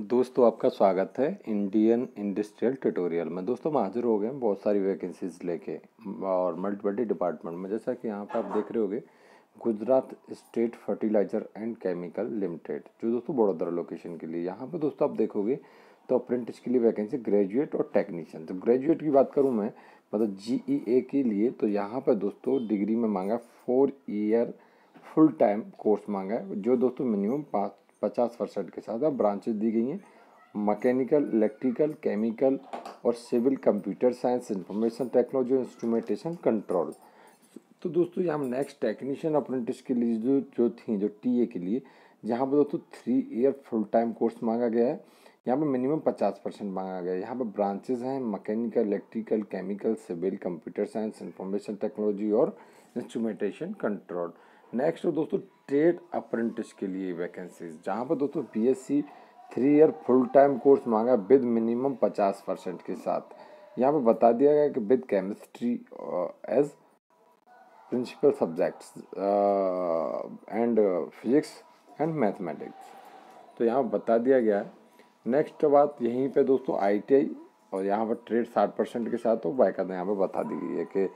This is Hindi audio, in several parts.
दोस्तों आपका स्वागत है इंडियन इंडस्ट्रियल ट्यूटोरियल में दोस्तों हम हाजिर हो गए हैं बहुत सारी वैकेंसीज लेके और मल्टीपल्टी डिपार्टमेंट में जैसा कि यहाँ पर आप देख रहे होगे Gujarat state fertilizer and chemical limited जो दोस्तों बड़ोदरा लोकेशन के लिए यहाँ पर दोस्तों आप देखोगे तो अप्रेंटिस के लिए वैकेंसी ग्रेजुएट और टेक्नीशियन तो ग्रेजुएट की बात करूँ मैं मतलब जी e के लिए तो यहाँ पर दोस्तों डिग्री में मांगा four year full time course मांगा है जो दोस्तों मिनिमम पाँच पचास परसेंट के साथ अब ब्रांचेज दी गई हैं मकैनिकल इलेक्ट्रिकल केमिकल और civil computer science information technology instrumentation control तो दोस्तों यहाँ नेक्स्ट टेक्नीशियन अप्रेंटिस के लिए जो जो थी जो टी के लिए जहाँ पर दोस्तों three year full time course मांगा गया है यहाँ पर मिनिमम पचास परसेंट मांगा गया है यहाँ पर ब्रांचेज हैं mechanical electrical chemical civil computer science information technology और इंस्ट्रूमेंटेशन कंट्रोल नेक्स्ट दोस्तों ट्रेड अप्रेंटिस के लिए वैकेंसीज जहाँ पर दोस्तों B S C three year full time course मांगा विद मिनिमम पचास परसेंट के साथ यहाँ पर बता दिया गया कि with chemistry as principal subjects and physics and mathematics तो यहाँ बता दिया गया है नेक्स्ट तो बात यहीं पे दोस्तों आईटीआई और यहाँ पर ट्रेड साठ परसेंट के साथ हो तो बाइक यहाँ पर बता दी गई है कि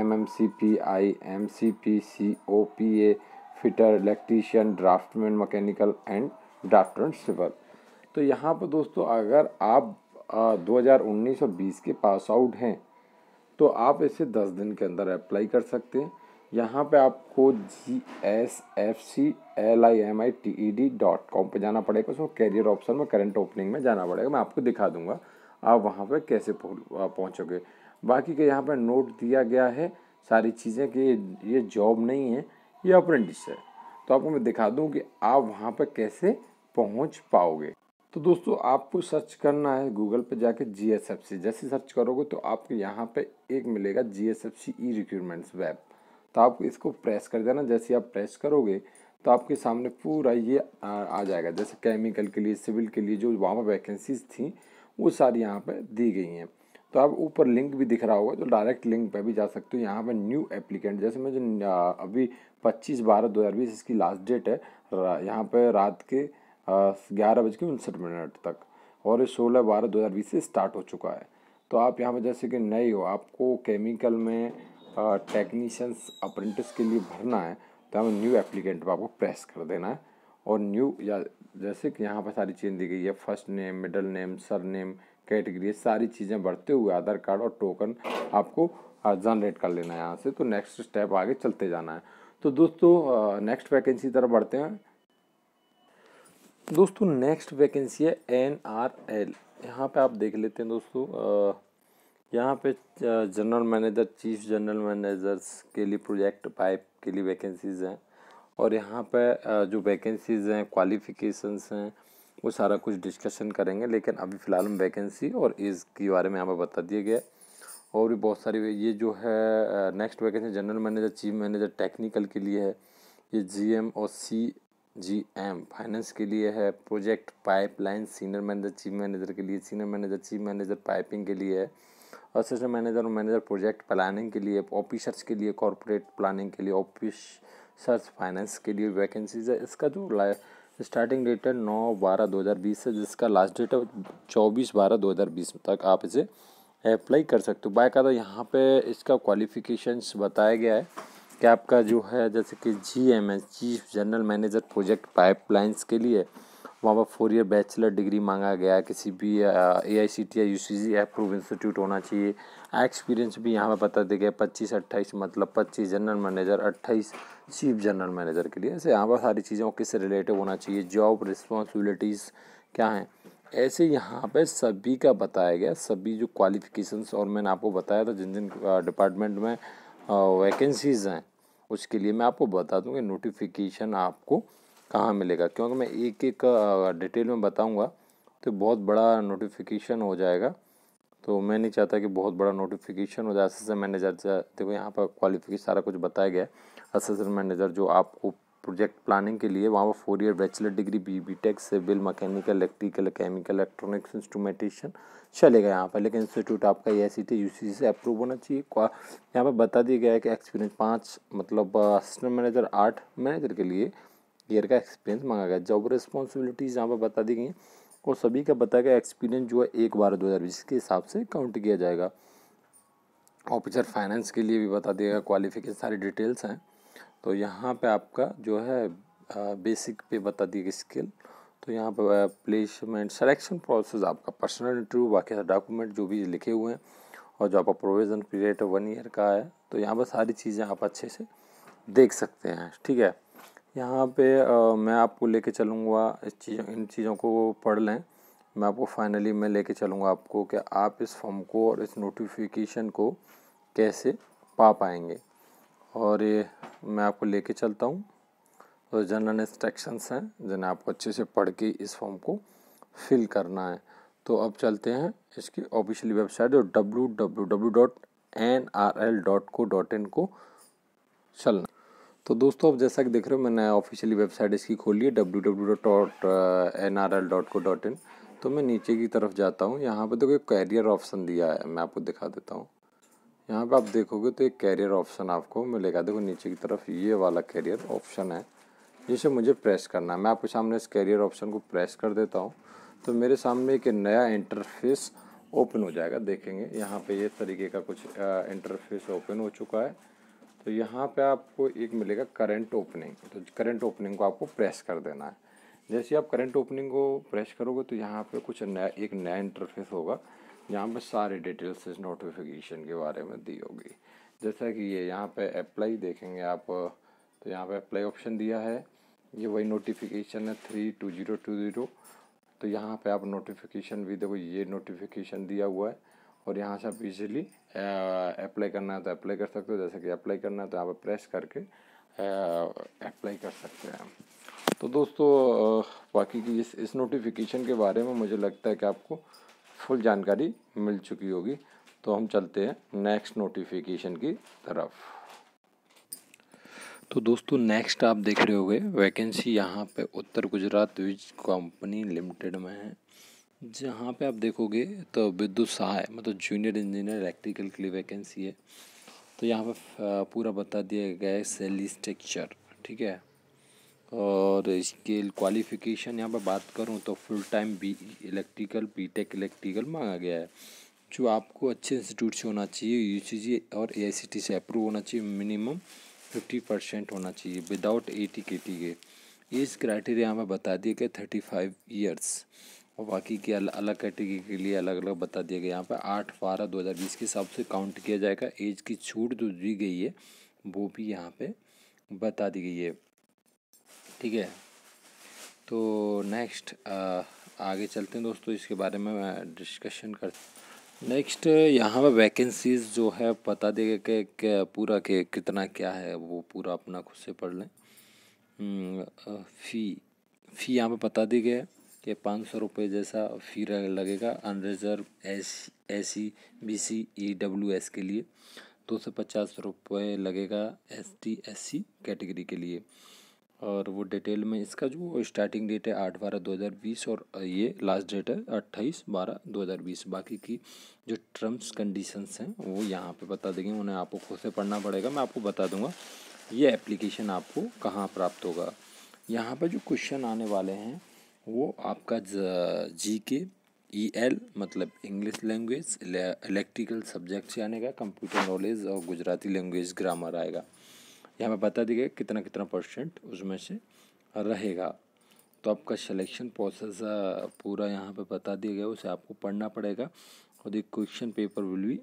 M M C P I M C P C O P A fitter electrician draftsman mechanical and draftsman civil तो यहाँ पर दोस्तों अगर आप आ, 2019 और बीस के पास आउट हैं तो आप इसे 10 दिन के अंदर अप्लाई कर सकते हैं यहाँ पे आपको G S F C L I M I T E D dot com पर जाना पड़ेगा उसमें कैरियर ऑप्शन में करंट ओपनिंग में जाना पड़ेगा मैं आपको दिखा दूंगा आप वहाँ पे कैसे पहुँचोगे बाकी के यहाँ पे नोट दिया गया है सारी चीज़ें कि ये जॉब नहीं है ये अप्रेंटिस है तो आपको मैं दिखा दूँ कि आप वहाँ पर कैसे पहुँच पाओगे तो दोस्तों आपको सर्च करना है गूगल पर जाके जी एस एफ सी जैसे सर्च करोगे तो आपको यहाँ पे एक मिलेगा G S F C E recruitments web तो आप इसको प्रेस कर देना जैसे आप प्रेस करोगे तो आपके सामने पूरा ये आ, आ जाएगा जैसे केमिकल के लिए सिविल के लिए जो वहाँ पर वैकेंसीज थी वो सारी यहाँ पर दी गई हैं तो आप ऊपर लिंक भी दिख रहा होगा तो डायरेक्ट लिंक पर भी जा सकते हो यहाँ पर न्यू एप्लीकेंट जैसे मैं जो अभी पच्चीस बारह दो हज़ार बीस इसकी लास्ट डेट है यहाँ पर रात के ग्यारह बज के उनसठ मिनट तक और ये सोलह बारह दो हज़ार बीस से स्टार्ट हो चुका है तो आप यहाँ पर जैसे कि नए हो आपको केमिकल में टेक्नीशियंस अप्रेंटिस के लिए भरना है तो हमें न्यू एप्लीकेंट पर आपको प्रेस कर देना है और न्यू या जैसे कि यहाँ पर सारी चीज़ें दी गई है first name middle name surname category सारी चीज़ें बढ़ते हुए आधार कार्ड और टोकन आपको जनरेट कर लेना है यहाँ से तो नेक्स्ट स्टेप आगे चलते जाना है तो दोस्तों नेक्स्ट वैकेंसी तरफ बढ़ते हैं दोस्तों नेक्स्ट वैकेंसी है एन आर एल यहाँ पर आप देख लेते हैं दोस्तों यहाँ पे general manager chief general managers के लिए प्रोजेक्ट पाइप के लिए वैकेंसीज़ हैं और यहाँ पे जो वैकेंसीज़ हैं क्वालिफिकेशंस हैं वो सारा कुछ डिस्कशन करेंगे लेकिन अभी फ़िलहाल हम वैकेंसी और एज के बारे में यहाँ पर बता दिया गया और भी बहुत सारी ये जो है next vacancy general manager chief manager technical के लिए है ये जी और सी जी एम फाइनेंस के लिए है project pipeline senior manager chief manager के लिए senior manager chief manager piping के लिए है असिस्टेंट मैनेजर और मैनेजर प्रोजेक्ट प्लानिंग के लिए ऑफिसर्स के लिए कॉरपोरेट प्लानिंग के लिए ऑफिसर्स फाइनेंस के लिए वैकेंसीज है इसका जो स्टार्टिंग डेट है नौ बारह दो हज़ार बीस से जिसका लास्ट डेट है चौबीस बारह दो हज़ार बीस तक आप इसे अप्लाई कर सकते हो बाय का तो यहाँ पे इसका क्वालिफिकेशंस बताया गया है कि आपका जो है जैसे कि G M S chief general manager project pipelines के लिए वहाँ पर फोर ईयर बैचलर डिग्री मांगा गया किसी भी ए आई सी टी या U C C approve institute होना चाहिए एक्सपीरियंस भी यहाँ पर बता दिया गया पच्चीस अट्ठाईस मतलब पच्चीस जनरल मैनेजर अट्ठाईस चीफ जनरल मैनेजर के लिए ऐसे यहाँ पर सारी चीज़ों किससे रिलेटिव होना चाहिए जॉब रिस्पॉन्सिबिलिटीज़ क्या हैं ऐसे यहाँ पे सभी का बताया गया सभी जो क्वालिफिकेशंस और मैंने आपको बताया था जिन जिन डिपार्टमेंट में वैकेंसीज़ हैं उसके लिए मैं आपको बता दूँगी नोटिफिकेशन आपको कहाँ मिलेगा क्योंकि मैं एक एक डिटेल में बताऊँगा तो बहुत बड़ा नोटिफिकेशन हो जाएगा तो मैं नहीं चाहता कि बहुत बड़ा नोटिफिकेशन हो जाए असिस्टेंट मैनेजर देखो यहाँ पर क्वालिफिकेशन सारा कुछ बताया गया है असिस्टेंट मैनेजर जो आपको प्रोजेक्ट प्लानिंग के लिए वहाँ पर four year bachelor degree B B tech civil mechanical electrical chemical electronics instrumentation चलेगा यहाँ पर लेकिन इंस्टीट्यूट आपका ए सी टी यू सी से अप्रूव होना चाहिए यहाँ पर बता दिया गया है कि एक्सपीरियंस पाँच मतलब असिस्टेंट मैनेजर आठ मैनेजर के लिए ईयर का एक्सपीरियंस मांगा गया जॉब रिस्पॉन्सिबिलिटीज़ यहाँ पर बता दी गई हैं और सभी का बताया गया एक्सपीरियंस जो है एक बार दो हज़ार बीस के हिसाब से काउंट किया जाएगा ऑफिसर फाइनेंस के लिए भी बता दिएगा क्वालिफिकेशन सारी डिटेल्स हैं तो यहाँ पे आपका जो है बेसिक पे बता दिएगा स्किल तो यहाँ पर प्लेसमेंट सिलेक्शन प्रोसेस आपका पर्सनल इंटरव्यू बाकी डॉक्यूमेंट जो भी लिखे हुए हैं और जो आपका प्रोविज़न पीरियड वन ईयर का है तो यहाँ पर सारी चीज़ें आप अच्छे से देख सकते हैं ठीक है यहाँ पे आ, मैं आपको लेके चलूँगा इस चीज़ इन चीज़ों को पढ़ लें मैं आपको फाइनली मैं लेके चलूँगा आपको कि आप इस फॉर्म को और इस नोटिफिकेशन को कैसे पा पाएंगे और ये मैं आपको लेके चलता हूँ तो जनरल इंस्ट्रक्शंस हैं जिन्हें आपको अच्छे से पढ़ के इस फॉर्म को फिल करना है तो अब चलते हैं इसकी officially website W W W dot N R L dot co dot in को चलना तो दोस्तों आप जैसा कि देख रहे हो मैंने ऑफिशियली वेबसाइट इसकी खोली है W W dot N R L dot co dot in तो मैं नीचे की तरफ जाता हूँ यहाँ पर देखो एक कैरियर ऑप्शन दिया है मैं आपको दिखा देता हूँ यहाँ पर आप देखोगे तो एक कैरियर ऑप्शन आपको मिलेगा देखो नीचे की तरफ ये वाला कैरियर ऑप्शन है जिसे मुझे प्रेस करना है मैं आपके सामने इस कैरियर ऑप्शन को प्रेस कर देता हूँ तो मेरे सामने एक नया इंटरफेस ओपन हो जाएगा देखेंगे यहाँ पे ये तरीके का कुछ इंटरफेस ओपन हो चुका है तो यहाँ पे आपको एक मिलेगा करंट ओपनिंग तो करंट ओपनिंग को आपको प्रेस कर देना है जैसे आप करंट ओपनिंग को प्रेस करोगे तो यहाँ पे कुछ नया एक नया इंटरफेस होगा यहाँ पे सारे डिटेल्स इस नोटिफिकेशन के बारे में दी होगी जैसा कि ये यहाँ पे अप्लाई देखेंगे आप तो यहाँ पे अप्लाई ऑप्शन दिया है ये वही नोटिफिकेशन है three two zero two zero तो यहाँ पे आप नोटिफिकेशन भी देखो ये नोटिफिकेशन दिया हुआ है और यहाँ से आप इजिली अप्लाई करना है तो अप्लाई कर सकते हो जैसे कि अप्लाई करना है तो यहाँ पर प्रेस करके अप्लाई कर सकते हैं तो दोस्तों बाकी की इस इस नोटिफिकेशन के बारे में मुझे लगता है कि आपको फुल जानकारी मिल चुकी होगी तो हम चलते हैं नेक्स्ट नोटिफिकेशन की तरफ तो दोस्तों नेक्स्ट आप देख रहे होगे वैकेंसी यहाँ पे उत्तर गुजरात विज कंपनी लिमिटेड में है जहाँ पे आप देखोगे तो विद्युत सहाय मतलब जूनियर इंजीनियर इलेक्ट्रिकल के लिए वैकेंसी है तो यहाँ पे पूरा बता दिया गया है सेली स्ट्रक्चर ठीक है और इसके क्वालिफिकेशन यहाँ पर बात करूँ तो full time B electrical B tech electrical मांगा गया है जो आपको अच्छे इंस्टीट्यूट से होना चाहिए यू और ए से अप्रूव होना चाहिए मिनिमम फिफ्टी परसेंट होना चाहिए without A T K T के एज क्राइटेरिया यहाँ पर बता दिए गए थर्टी फाइव ईयर्स और बाकी के अल, अलग कैटेगरी के लिए अलग अलग बता दिया गया यहाँ पर आठ बारह दो हज़ार बीस के हिसाब से काउंट किया जाएगा एज की छूट जो दी गई है वो भी यहाँ पे बता दी गई है ठीक है तो नेक्स्ट आगे चलते हैं दोस्तों इसके बारे में मैं डिस्कशन कर नेक्स्ट यहाँ पर वैकेंसीज़ जो है बता देगा कि पूरा के कितना क्या है वो पूरा अपना खुद से पढ़ लें फी हम्म, फी यहाँ पर बता दी गई है के पाँच सौ रुपये जैसा फी लगेगा unreserved S S C B C E W S के लिए दो सौ पचास रुपये लगेगा S T S C category के लिए और वो डिटेल में इसका जो स्टार्टिंग डेट है आठ बारह दो हज़ार बीस और ये लास्ट डेट है अट्ठाईस बारह दो हज़ार बीस बाकी की जो टर्म्स कंडीशंस हैं वो यहाँ पे बता देंगे उन्हें आपको खुद से पढ़ना पड़ेगा मैं आपको बता दूंगा ये एप्लीकेशन आपको कहाँ प्राप्त होगा यहाँ पर जो क्वेश्चन आने वाले हैं वो आपका G K E e L मतलब इंग्लिश लैंग्वेज इलेक्ट्रिकल सब्जेक्ट से आने का कंप्यूटर नॉलेज और गुजराती लैंग्वेज ग्रामर आएगा यहाँ पे बता दिया कितना कितना परसेंट उसमें से रहेगा तो आपका सिलेक्शन प्रोसेस पूरा यहाँ पे बता दिया गया उसे आपको पढ़ना पड़ेगा और the question paper will be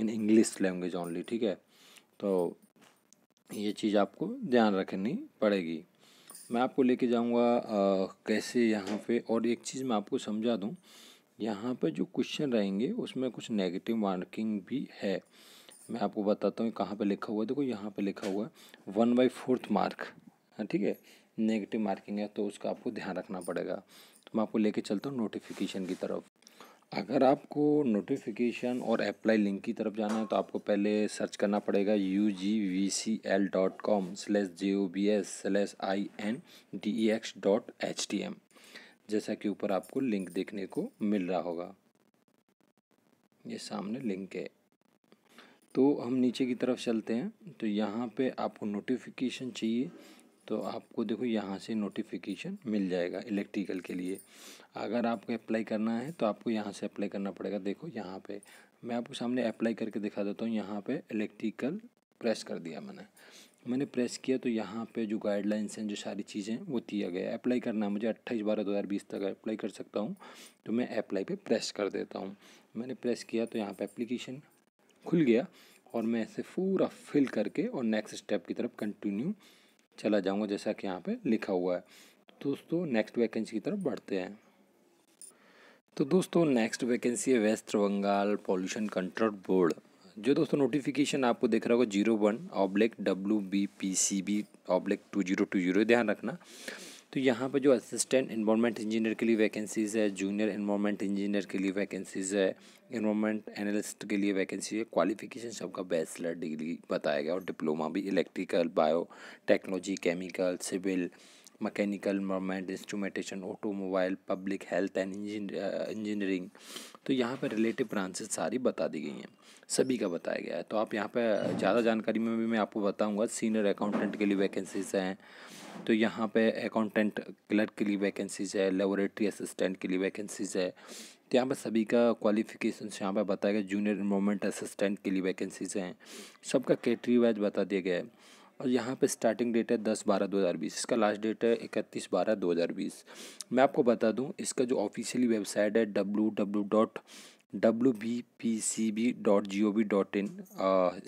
in English language only ठीक है तो ये चीज़ आपको ध्यान रखनी पड़ेगी मैं आपको लेके जाऊंगा कैसे यहाँ पे और एक चीज़ मैं आपको समझा दूँ यहाँ पर जो क्वेश्चन रहेंगे उसमें कुछ नेगेटिव मार्किंग भी है मैं आपको बताता हूँ कहाँ पे लिखा हुआ है देखो यहाँ पे लिखा हुआ है वन बाई फोर्थ मार्क ठीक है नेगेटिव मार्किंग है तो उसका आपको ध्यान रखना पड़ेगा तो मैं आपको लेके चलता हूँ नोटिफिकेशन की तरफ अगर आपको नोटिफिकेशन और अप्लाई लिंक की तरफ जाना है तो आपको पहले सर्च करना पड़ेगा U G V C L dot com slash J O B S slash I N D E X dot H T M जैसा कि ऊपर आपको लिंक देखने को मिल रहा होगा ये सामने लिंक है तो हम नीचे की तरफ चलते हैं तो यहाँ पे आपको नोटिफिकेशन चाहिए तो आपको देखो यहाँ से नोटिफिकेशन मिल जाएगा इलेक्ट्रिकल के लिए अगर आपको अप्लाई करना है तो आपको यहाँ से अप्लाई करना पड़ेगा देखो यहाँ पे मैं आपको सामने अप्लाई करके दिखा देता हूँ यहाँ पे इलेक्ट्रिकल प्रेस कर दिया मैंने मैंने प्रेस किया तो यहाँ पे जो गाइडलाइंस हैं जो सारी चीज़ें वो दिया गया अप्लाई करना है मुझे अट्ठाईस बारह दो हज़ार बीस तक अप्लाई कर सकता हूँ तो मैं अप्लाई पर प्रेस कर देता हूँ मैंने प्रेस किया तो यहाँ पर एप्लीकेशन खुल गया और मैं इसे पूरा फिल करके और नेक्स्ट स्टेप की तरफ कंटिन्यू चला जाऊँगा जैसा कि यहाँ पर लिखा हुआ है दोस्तों नेक्स्ट वैकेंसी की तरफ बढ़ते हैं तो दोस्तों नेक्स्ट वैकेंसी है West Bengal pollution control board जो दोस्तों नोटिफिकेशन आपको देख रहा होगा zero one oblique W B P C B oblique two zero two zero ध्यान रखना तो यहाँ पर जो असिस्टेंट इन्वामेंट इंजीनियर के लिए वैकेंसीज़ है जूनियर इन्वामेंट इंजीनियर के लिए वैकेंसीज़ है इन्वामेंट एनालिस्ट के लिए वैकेंसी है क्वालिफिकेशन सबका बैचलर डिग्री बताया गया और डिप्लोमा भी electrical biotechnology chemical civil mechanical environment instrumentation automobile public health and engineering तो यहाँ पर रिलेटिव ब्रांचेज सारी बता दी गई हैं सभी का बताया गया है तो आप यहाँ पर uh, ज़्यादा जानकारी में भी मैं आपको बताऊँगा सीनियर अकाउंटेंट के लिए वैकेंसीज हैं तो यहाँ पे अकाउंटेंट क्लर्क के लिए वैकेंसीज है लेबोरेटरी असिस्टेंट के लिए वैकेंसीज है तो यहाँ पर सभी का क्वालिफिकेशन यहाँ पर बताया गया जूनियर इन्वॉर्मेंट असिस्टेंट के लिए वैकेंसीज हैं सबका कैटरी वाइज बता दिया गया है और यहाँ पे स्टार्टिंग डेट है दस बारह दो हज़ार बीस इसका लास्ट डेट है इकतीस बारह दो हज़ार बीस मैं आपको बता दूँ इसका जो ऑफिशियली वेबसाइट है W W dot W B P C B dot G O V dot in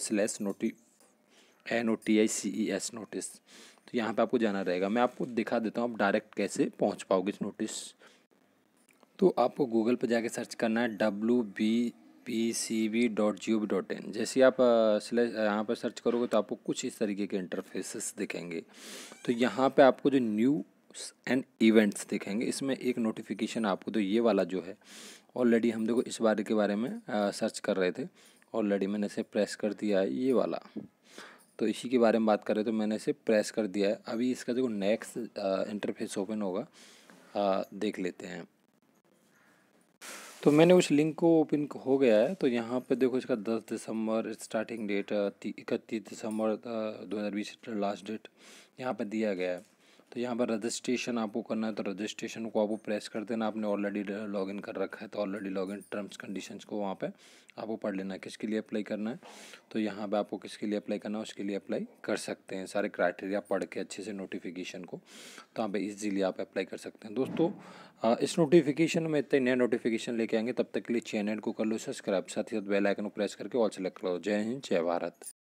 slash नोटी N O T I C E S notice तो यहाँ पे आपको जाना रहेगा मैं आपको दिखा देता हूँ आप डायरेक्ट कैसे पहुँच पाओगे इस नोटिस तो आपको गूगल पर जाके सर्च करना है W B P C B dot G O V dot in जैसे आप स्लैश यहाँ पर सर्च करोगे तो आपको कुछ इस तरीके के इंटरफेसेस दिखेंगे तो यहाँ पे आपको जो न्यू एंड इवेंट्स दिखेंगे इसमें एक नोटिफिकेशन आपको तो ये वाला जो है ऑलरेडी हम देखो इस बारे के बारे में आ, सर्च कर रहे थे ऑलरेडी मैंने इसे प्रेस कर दिया ये वाला तो इसी के बारे में बात करें तो मैंने इसे प्रेस कर दिया है अभी इसका जो नेक्स्ट इंटरफेस ओपन होगा आ, देख लेते हैं तो मैंने उस लिंक को ओपन हो गया है तो यहाँ पे देखो इसका दस दिसंबर स्टार्टिंग डेट इकतीस दिसंबर दो हज़ार बीस लास्ट डेट यहाँ पे दिया गया है तो यहाँ पर रजिस्ट्रेशन आपको करना है तो रजिस्ट्रेशन को आपको प्रेस कर देना आपने ऑलरेडी लॉगिन कर रखा है तो ऑलरेडी लॉगिन टर्म्स कंडीशंस को वहाँ पे आपको पढ़ लेना है किसके लिए अप्लाई करना है तो यहाँ पे आपको किसके लिए अप्लाई करना है उसके लिए अप्लाई कर सकते हैं सारे क्राइटेरिया पढ़ के अच्छे से नोटिफिकेशन को तो यहाँ पर ईजिली आप अप्लाई कर सकते हैं दोस्तों इस नोटिफिकेशन में इतने नए नोटिफिकेशन लेके आएंगे तब तक के लिए चैनल को कर लो सब्सक्राइब साथ ही साथ बेल आइकन को प्रेस करके ऑल सेलेक्ट करो जय हिंद जय भारत